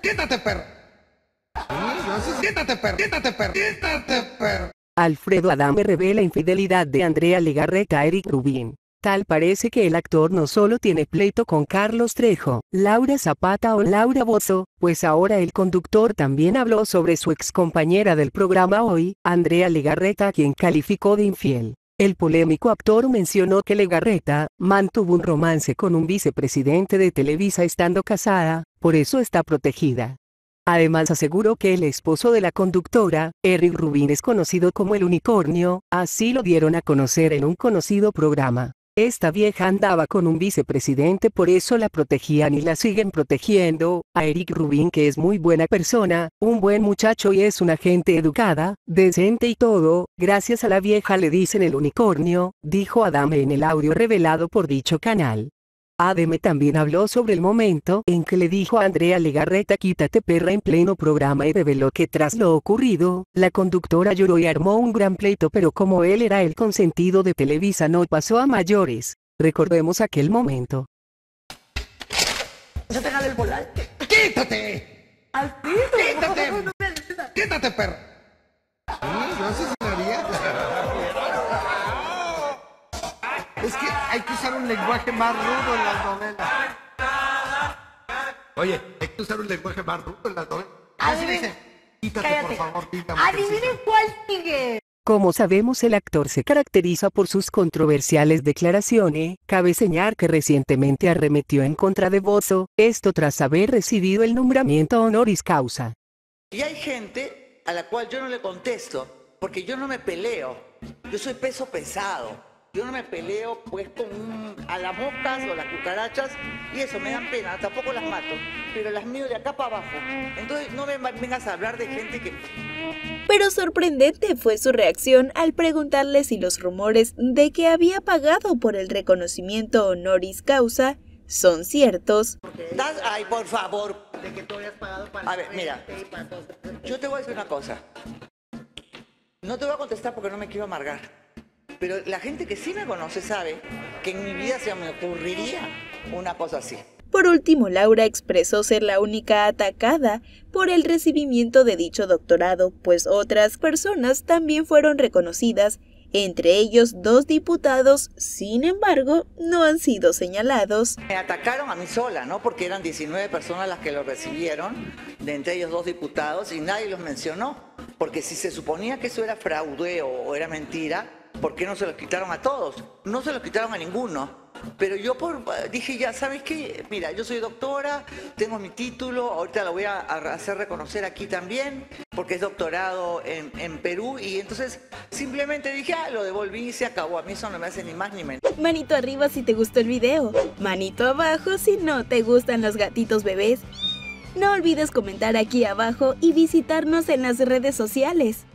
Quítate, perro. Quítate, Quítate, Alfredo Adame revela infidelidad de Andrea Legarreta a Eric Rubin. Tal parece que el actor no solo tiene pleito con Carlos Trejo, Laura Zapata o Laura Bozo, pues ahora el conductor también habló sobre su ex compañera del programa hoy, Andrea Legarreta, quien calificó de infiel. El polémico actor mencionó que Legarreta mantuvo un romance con un vicepresidente de Televisa estando casada, por eso está protegida. Además aseguró que el esposo de la conductora, Eric Rubin es conocido como el unicornio, así lo dieron a conocer en un conocido programa. Esta vieja andaba con un vicepresidente por eso la protegían y la siguen protegiendo, a Eric Rubin que es muy buena persona, un buen muchacho y es una gente educada, decente y todo, gracias a la vieja le dicen el unicornio, dijo Adame en el audio revelado por dicho canal. Ademe también habló sobre el momento en que le dijo a Andrea Legarreta quítate perra en pleno programa y reveló que tras lo ocurrido, la conductora lloró y armó un gran pleito pero como él era el consentido de Televisa no pasó a mayores. Recordemos aquel momento. ¡Quítate! ¡Quítate! ¡Quítate, que usar un lenguaje más rudo en la novela Oye, hay que usar un lenguaje más rudo en la novela. Así dice. cuál sigue. Como sabemos el actor se caracteriza por sus controversiales declaraciones, cabe señalar que recientemente arremetió en contra de Bozo, esto tras haber recibido el nombramiento honoris causa. Y hay gente a la cual yo no le contesto, porque yo no me peleo, yo soy peso pesado. Yo no me peleo pues con a las moscas o las cucarachas y eso me dan pena, tampoco las mato, pero las mío de acá para abajo. Entonces no me vengas a hablar de gente que... Pero sorprendente fue su reacción al preguntarle si los rumores de que había pagado por el reconocimiento honoris causa son ciertos. Ay, por favor. A ver, mira, yo te voy a decir una cosa. No te voy a contestar porque no me quiero amargar. Pero la gente que sí me conoce sabe que en mi vida se me ocurriría una cosa así. Por último, Laura expresó ser la única atacada por el recibimiento de dicho doctorado, pues otras personas también fueron reconocidas, entre ellos dos diputados, sin embargo, no han sido señalados. Me atacaron a mí sola, ¿no? Porque eran 19 personas las que lo recibieron, de entre ellos dos diputados, y nadie los mencionó, porque si se suponía que eso era fraude o era mentira, ¿por qué no se los quitaron a todos? No se los quitaron a ninguno. Pero yo dije, ya, ¿sabes qué? Mira, yo soy doctora, tengo mi título, ahorita lo voy a, hacer reconocer aquí también, porque es doctorado en, en Perú, y entonces simplemente dije, ah, lo devolví y se acabó. A mí eso no me hace ni más ni menos. Manito arriba si te gustó el video, manito abajo si no te gustan los gatitos bebés. No olvides comentar aquí abajo y visitarnos en las redes sociales.